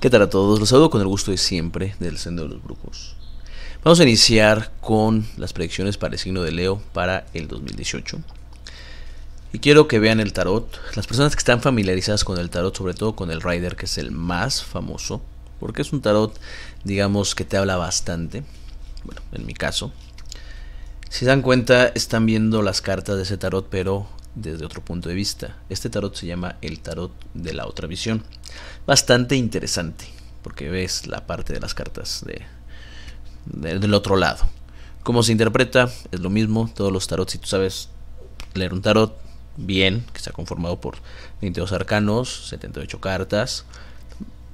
¿Qué tal a todos? Los saludo con el gusto de siempre del Sendero de los Brujos. Vamos a iniciar con las predicciones para el signo de Leo para el 2018. Y quiero que vean el tarot. Las personas que están familiarizadas con el tarot, sobre todo con el Rider, que es el más famoso, porque es un tarot, digamos, que te habla bastante. Bueno, en mi caso. Si se dan cuenta, están viendo las cartas de ese tarot, pero desde otro punto de vista. Este tarot se llama el tarot de la otra visión. Bastante interesante, porque ves la parte de las cartas de, del otro lado. Como se interpreta? Es lo mismo, todos los tarots, si tú sabes leer un tarot bien, que está conformado por 22 arcanos, 78 cartas,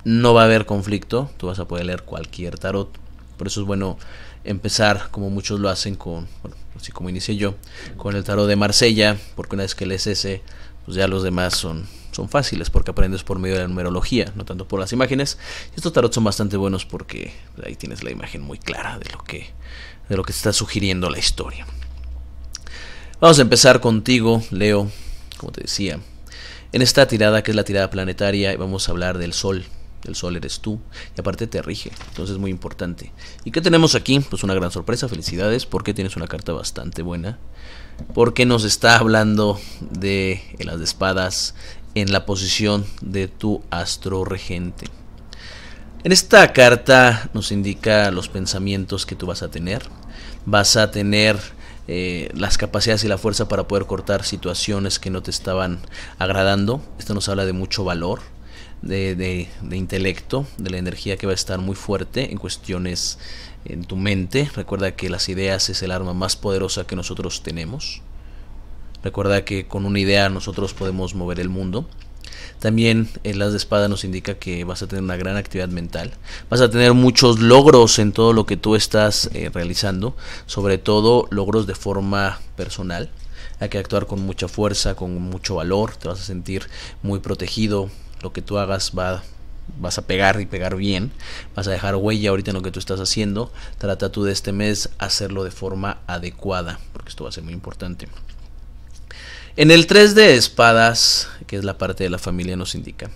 no va a haber conflicto, tú vas a poder leer cualquier tarot. Por eso es bueno empezar, como muchos lo hacen, con, así como inicié yo, con el tarot de Marsella, porque una vez que lees ese, pues ya los demás son, son fáciles, porque aprendes por medio de la numerología, no tanto por las imágenes. Y estos tarot son bastante buenos porque ahí tienes la imagen muy clara de lo que, de lo que está sugiriendo la historia. Vamos a empezar contigo, Leo, como te decía. En esta tirada, que es la tirada planetaria, vamos a hablar del Sol el sol eres tú y aparte te rige, entonces es muy importante. ¿Y qué tenemos aquí? Pues una gran sorpresa, felicidades, porque tienes una carta bastante buena, porque nos está hablando de las espadas en la posición de tu astro regente. En esta carta nos indica los pensamientos que tú vas a tener, vas a tener eh, las capacidades y la fuerza para poder cortar situaciones que no te estaban agradando. Esto nos habla de mucho valor, de, intelecto, de la energía que va a estar muy fuerte en cuestiones en tu mente. Recuerda que las ideas es el arma más poderosa que nosotros tenemos. Recuerda que con una idea nosotros podemos mover el mundo. También el las de espada nos indica que vas a tener una gran actividad mental, vas a tener muchos logros en todo lo que tú estás eh, realizando, sobre todo logros de forma personal. Hay que actuar con mucha fuerza, con mucho valor, te vas a sentir muy protegido, lo que tú hagas va vas a pegar y pegar bien, vas a dejar huella ahorita en lo que tú estás haciendo, trata tú de este mes hacerlo de forma adecuada, porque esto va a ser muy importante. En el 3 de espadas, que es la parte de la familia, nos indica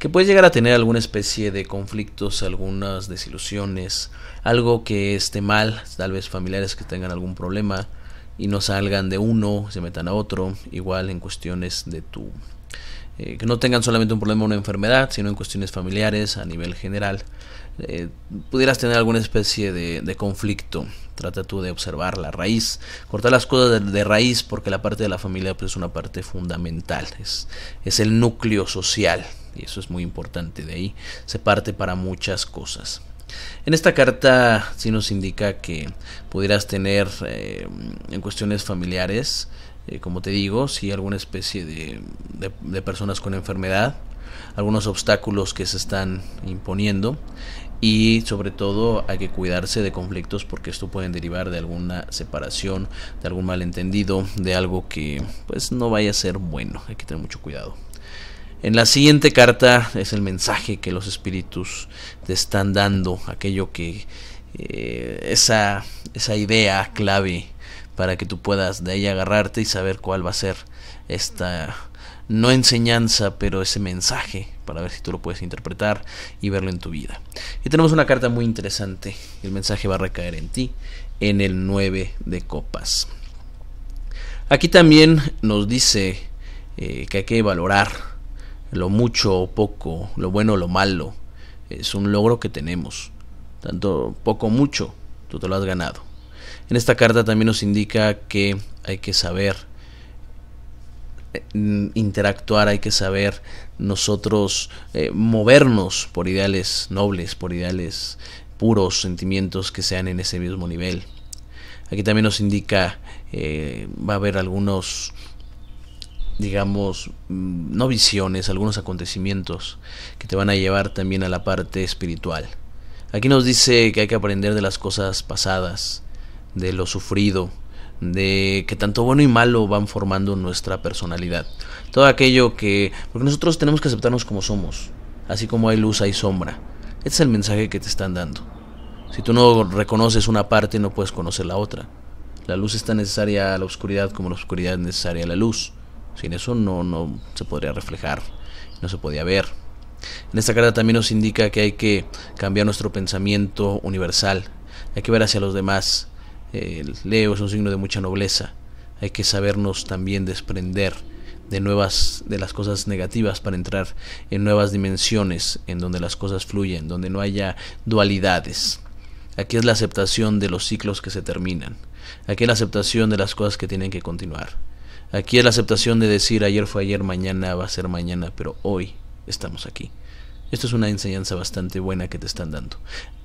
que puedes llegar a tener alguna especie de conflictos, algunas desilusiones, algo que esté mal, tal vez familiares que tengan algún problema y no salgan de uno, se metan a otro, igual en cuestiones de tu eh, que no tengan solamente un problema o una enfermedad, sino en cuestiones familiares a nivel general, eh, pudieras tener alguna especie de, conflicto. Trata tú de observar la raíz, cortar las cosas de, raíz, porque la parte de la familia pues, es una parte fundamental, es, el núcleo social, y eso es muy importante, de ahí se parte para muchas cosas. En esta carta sí nos indica que pudieras tener eh, en cuestiones familiares eh, como te digo, si alguna especie de, personas con enfermedad, algunos obstáculos que se están imponiendo y sobre todo hay que cuidarse de conflictos porque esto puede derivar de alguna separación, de algún malentendido, de algo que pues no vaya a ser bueno, hay que tener mucho cuidado. En la siguiente carta es el mensaje que los espíritus te están dando, aquello que eh, esa, esa idea clave para que tú puedas de ahí agarrarte y saber cuál va a ser esta no enseñanza, pero ese mensaje para ver si tú lo puedes interpretar y verlo en tu vida. Y tenemos una carta muy interesante. El mensaje va a recaer en ti en el 9 de copas. Aquí también nos dice eh, que hay que valorar lo mucho o poco, lo bueno o lo malo. Es un logro que tenemos. Tanto poco o mucho, tú te lo has ganado. En esta carta también nos indica que hay que saber eh, interactuar, hay que saber nosotros eh, movernos por ideales nobles, por ideales puros, sentimientos que sean en ese mismo nivel. Aquí también nos indica, eh, va a haber algunos, digamos, mm, no visiones, algunos acontecimientos que te van a llevar también a la parte espiritual. Aquí nos dice que hay que aprender de las cosas pasadas, de lo sufrido, de que tanto bueno y malo van formando nuestra personalidad. Todo aquello que... Porque nosotros tenemos que aceptarnos como somos, así como hay luz, hay sombra. ese es el mensaje que te están dando. Si tú no reconoces una parte, no puedes conocer la otra. La luz es tan necesaria a la oscuridad como la oscuridad es necesaria a la luz. Sin eso no, no se podría reflejar, no se podía ver. En esta carta también nos indica que hay que cambiar nuestro pensamiento universal, hay que ver hacia los demás, el Leo es un signo de mucha nobleza. Hay que sabernos también desprender de nuevas de las cosas negativas para entrar en nuevas dimensiones en donde las cosas fluyen, donde no haya dualidades. Aquí es la aceptación de los ciclos que se terminan. Aquí es la aceptación de las cosas que tienen que continuar. Aquí es la aceptación de decir ayer fue ayer, mañana va a ser mañana, pero hoy estamos aquí. Esto es una enseñanza bastante buena que te están dando.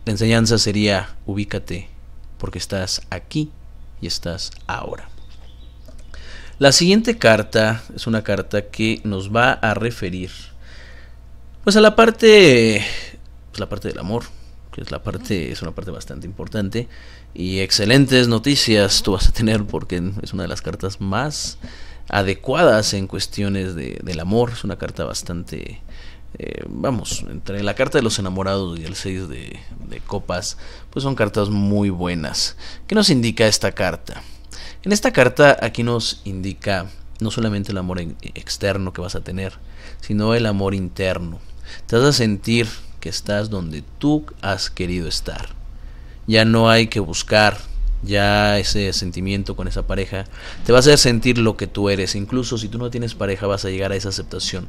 La enseñanza sería ubícate porque estás aquí y estás ahora. La siguiente carta es una carta que nos va a referir pues a la parte pues, la parte del amor, que es la parte es una parte bastante importante y excelentes noticias tú vas a tener porque es una de las cartas más adecuadas en cuestiones de, del amor, es una carta bastante eh, vamos, entre la carta de los enamorados y el 6 de, de copas, pues son cartas muy buenas. ¿Qué nos indica esta carta? En esta carta aquí nos indica no solamente el amor externo que vas a tener, sino el amor interno. Te vas a sentir que estás donde tú has querido estar. Ya no hay que buscar ya ese sentimiento con esa pareja te va a hacer sentir lo que tú eres. Incluso si tú no tienes pareja vas a llegar a esa aceptación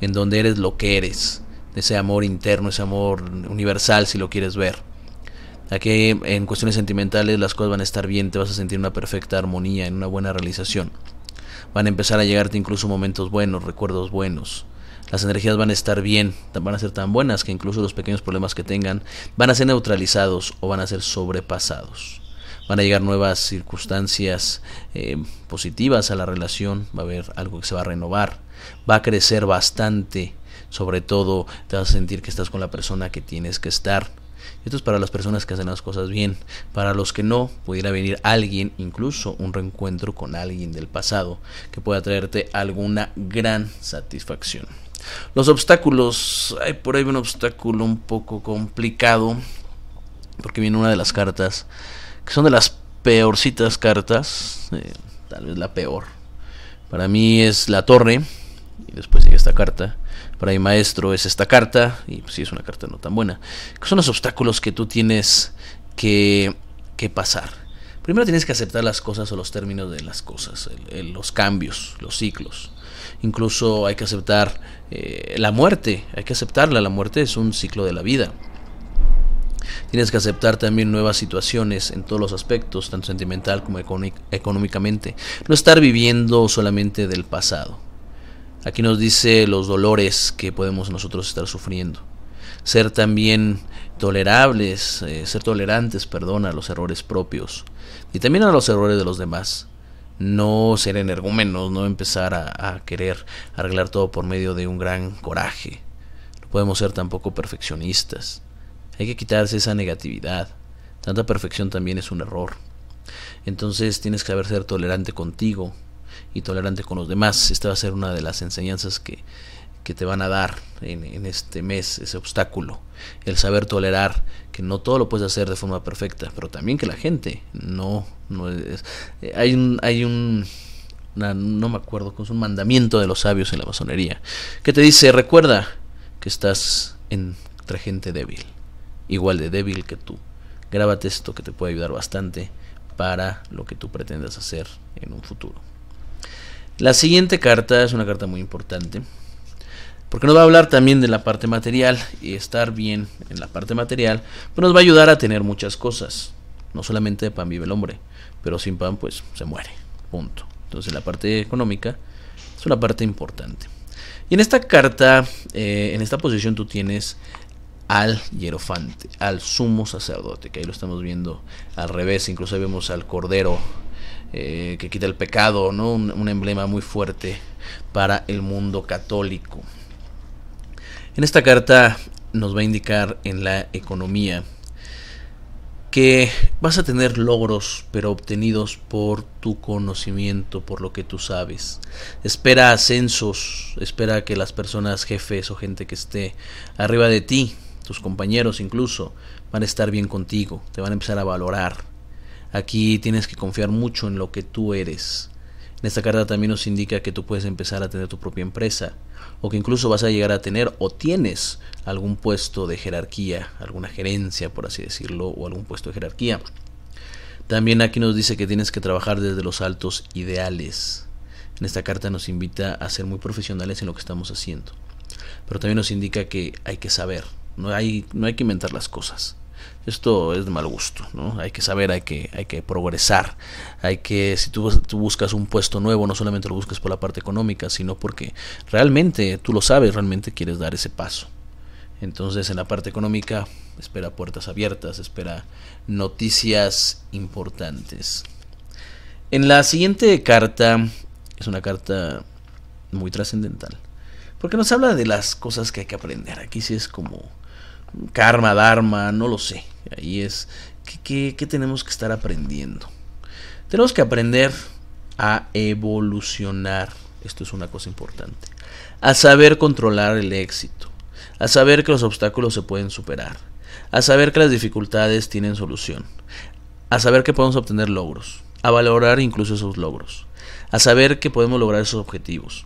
en donde eres lo que eres. Ese amor interno, ese amor universal si lo quieres ver. Aquí en cuestiones sentimentales las cosas van a estar bien, te vas a sentir una perfecta armonía, en una buena realización. Van a empezar a llegarte incluso momentos buenos, recuerdos buenos las energías van a estar bien, van a ser tan buenas que incluso los pequeños problemas que tengan van a ser neutralizados o van a ser sobrepasados van a llegar nuevas circunstancias eh, positivas a la relación, va a haber algo que se va a renovar, va a crecer bastante, sobre todo te vas a sentir que estás con la persona que tienes que estar. Esto es para las personas que hacen las cosas bien. Para los que no, pudiera venir alguien, incluso un reencuentro con alguien del pasado, que pueda traerte alguna gran satisfacción. Los obstáculos, hay por ahí un obstáculo un poco complicado, porque viene una de las cartas que son de las peorcitas cartas, eh, tal vez la peor. Para mí es la torre, y después sigue esta carta. Para mi maestro es esta carta, y pues sí es una carta no tan buena. Que son los obstáculos que tú tienes que, que pasar. Primero tienes que aceptar las cosas o los términos de las cosas, los cambios, los ciclos. Incluso hay que aceptar eh, la muerte, hay que aceptarla. La muerte es un ciclo de la vida. Tienes que aceptar también nuevas situaciones en todos los aspectos, tanto sentimental como económicamente. No estar viviendo solamente del pasado. Aquí nos dice los dolores que podemos nosotros estar sufriendo. Ser también tolerables, eh, ser tolerantes, perdona, a los errores propios y también a los errores de los demás no ser energúmenos, no empezar a, querer arreglar todo por medio de un gran coraje. No podemos ser tampoco perfeccionistas. Hay que quitarse esa negatividad. Tanta perfección también es un error. Entonces tienes que saber ser tolerante contigo y tolerante con los demás. Esta va a ser una de las enseñanzas que, te van a dar en, este mes, ese obstáculo. El saber tolerar que no todo lo puedes hacer de forma perfecta, pero también que la gente no... no es, eh, hay un... Hay un no me acuerdo, es un mandamiento de los sabios en la masonería, que te dice, recuerda que estás entre gente débil igual de débil que tú. Grábate esto que te puede ayudar bastante para lo que tú pretendas hacer en un futuro. La siguiente carta es una carta muy importante porque nos va a hablar también de la parte material y estar bien en la parte material, pues nos va a ayudar a tener muchas cosas. No solamente de pan vive el hombre, pero sin pan pues se muere. Punto. Entonces la parte económica es una parte importante. Y en esta carta, eh, en esta posición tú tienes al hierofante, al sumo sacerdote, que ahí lo estamos viendo al revés, incluso vemos al cordero eh, que quita el pecado, ¿no? un, emblema muy fuerte para el mundo católico. En esta carta nos va a indicar en la economía que vas a tener logros, pero obtenidos por tu conocimiento, por lo que tú sabes. Espera ascensos, espera que las personas, jefes o gente que esté arriba de ti, tus compañeros incluso, van a estar bien contigo, te van a empezar a valorar. Aquí tienes que confiar mucho en lo que tú eres. En esta carta también nos indica que tú puedes empezar a tener tu propia empresa o que incluso vas a llegar a tener o tienes algún puesto de jerarquía, alguna gerencia, por así decirlo, o algún puesto de jerarquía. También aquí nos dice que tienes que trabajar desde los altos ideales. En esta carta nos invita a ser muy profesionales en lo que estamos haciendo, pero también nos indica que hay que saber, no hay, no hay que inventar las cosas. Esto es de mal gusto, ¿no? Hay que saber, hay que, hay que progresar, hay que, si tú, tú, buscas un puesto nuevo, no solamente lo buscas por la parte económica, sino porque realmente tú lo sabes, realmente quieres dar ese paso. Entonces en la parte económica espera puertas abiertas, espera noticias importantes. En la siguiente carta, es una carta muy trascendental, porque nos habla de las cosas que hay que aprender. Aquí sí es como karma, dharma, no lo sé. Ahí es, ¿qué, tenemos que estar aprendiendo? Tenemos que aprender a evolucionar. Esto es una cosa importante. A saber controlar el éxito. A saber que los obstáculos se pueden superar. A saber que las dificultades tienen solución. A saber que podemos obtener logros. A valorar incluso esos logros. A saber que podemos lograr esos objetivos.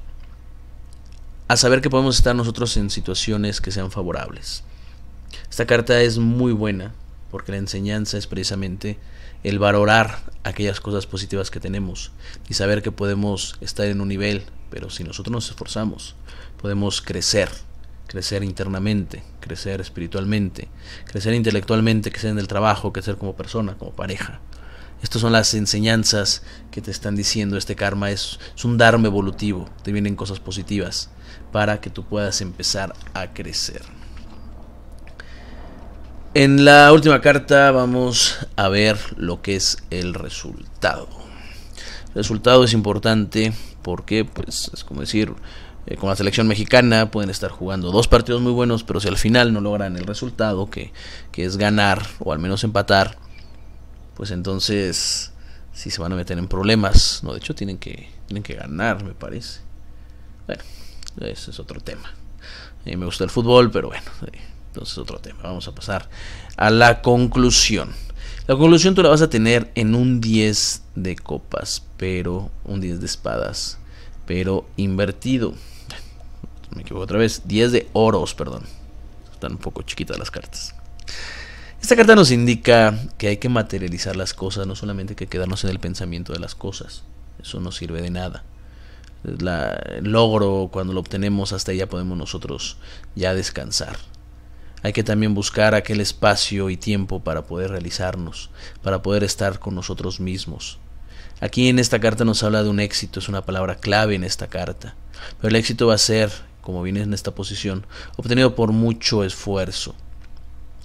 A saber que podemos estar nosotros en situaciones que sean favorables. Esta carta es muy buena porque la enseñanza es precisamente el valorar aquellas cosas positivas que tenemos y saber que podemos estar en un nivel, pero si nosotros nos esforzamos, podemos crecer, crecer internamente, crecer espiritualmente, crecer intelectualmente, crecer en el trabajo, crecer como persona, como pareja. Estas son las enseñanzas que te están diciendo este karma, es, un darme evolutivo, te vienen cosas positivas para que tú puedas empezar a crecer. En la última carta vamos a ver lo que es el resultado. El resultado es importante porque, pues, es como decir, eh, con la selección mexicana pueden estar jugando dos partidos muy buenos, pero si al final no logran el resultado, que, es ganar o al menos empatar, pues entonces sí se van a meter en problemas. No, de hecho tienen que, tienen que ganar, me parece. Bueno, ese es otro tema. A mí me gusta el fútbol, pero bueno. Eh, entonces otro tema. Vamos a pasar a la conclusión. La conclusión tú la vas a tener en un 10 de copas, pero un 10 de espadas, pero invertido. Me equivoco otra vez. 10 de oros, perdón. Están un poco chiquitas las cartas. Esta carta nos indica que hay que materializar las cosas, no solamente que quedarnos en el pensamiento de las cosas. Eso no sirve de nada. el logro, cuando lo obtenemos, hasta ya podemos nosotros ya descansar hay que también buscar aquel espacio y tiempo para poder realizarnos, para poder estar con nosotros mismos. Aquí en esta carta nos habla de un éxito, es una palabra clave en esta carta. Pero el éxito va a ser, como vienes en esta posición, obtenido por mucho esfuerzo.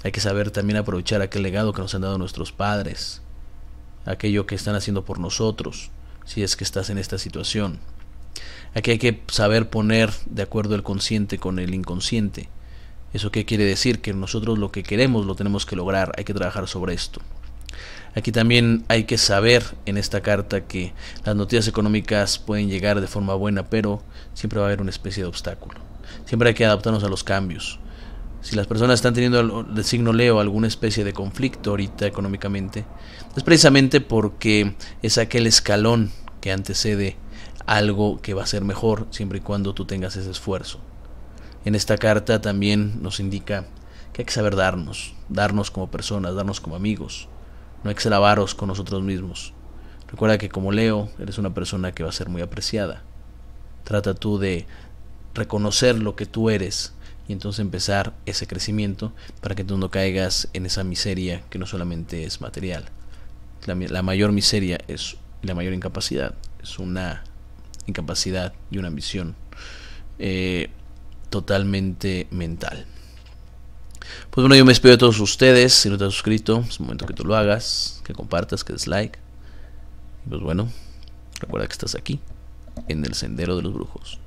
Hay que saber también aprovechar aquel legado que nos han dado nuestros padres, aquello que están haciendo por nosotros, si es que estás en esta situación. Aquí hay que saber poner de acuerdo el consciente con el inconsciente ¿Eso qué quiere decir? Que nosotros lo que queremos lo tenemos que lograr, hay que trabajar sobre esto. Aquí también hay que saber en esta carta que las noticias económicas pueden llegar de forma buena, pero siempre va a haber una especie de obstáculo. Siempre hay que adaptarnos a los cambios. Si las personas están teniendo el signo Leo alguna especie de conflicto ahorita económicamente, es precisamente porque es aquel escalón que antecede algo que va a ser mejor siempre y cuando tú tengas ese esfuerzo en esta carta también nos indica que hay que saber darnos, darnos como personas, darnos como amigos. No hay que ser con nosotros mismos. Recuerda que como Leo, eres una persona que va a ser muy apreciada. Trata tú de reconocer lo que tú eres y entonces empezar ese crecimiento para que tú no caigas en esa miseria que no solamente es material. La, mayor miseria es la mayor incapacidad. Es una incapacidad y una ambición. Eh, totalmente mental. Pues bueno, yo me despido de todos ustedes. Si no te has suscrito, es momento que tú lo hagas, que compartas, que des like. Pues bueno, recuerda que estás aquí, en el sendero de los brujos.